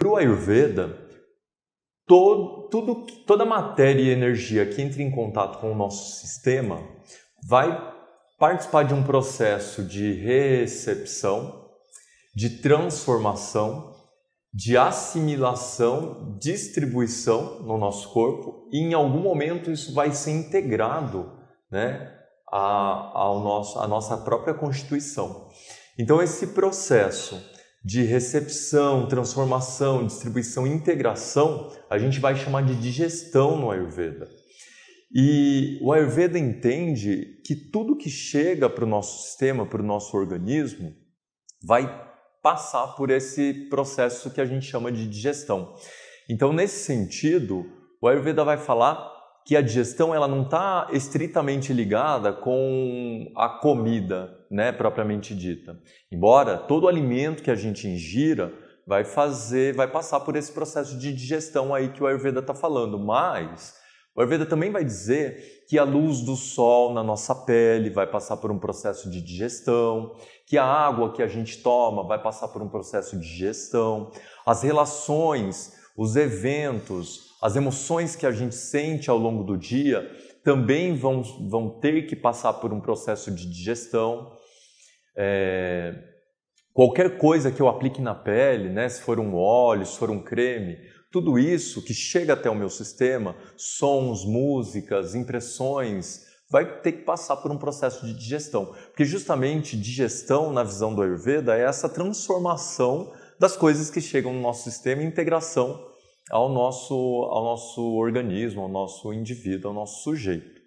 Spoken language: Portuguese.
Para o Ayurveda, todo, tudo, toda matéria e energia que entra em contato com o nosso sistema vai participar de um processo de recepção, de transformação, de assimilação, distribuição no nosso corpo e em algum momento isso vai ser integrado né, ao nosso, nossa própria constituição. Então esse processo de recepção, transformação, distribuição e integração, a gente vai chamar de digestão no Ayurveda. E o Ayurveda entende que tudo que chega para o nosso sistema, para o nosso organismo, vai passar por esse processo que a gente chama de digestão. Então, nesse sentido, o Ayurveda vai falar que a digestão ela não está estritamente ligada com a comida, né, propriamente dita. Embora todo alimento que a gente ingira vai fazer, vai passar por esse processo de digestão aí que o Ayurveda está falando, mas o Ayurveda também vai dizer que a luz do sol na nossa pele vai passar por um processo de digestão, que a água que a gente toma vai passar por um processo de digestão, as relações os eventos, as emoções que a gente sente ao longo do dia também vão, vão ter que passar por um processo de digestão. É, qualquer coisa que eu aplique na pele, né, se for um óleo, se for um creme, tudo isso que chega até o meu sistema, sons, músicas, impressões, vai ter que passar por um processo de digestão. Porque justamente digestão, na visão do Ayurveda, é essa transformação das coisas que chegam no nosso sistema e integração ao nosso, ao nosso organismo, ao nosso indivíduo, ao nosso sujeito.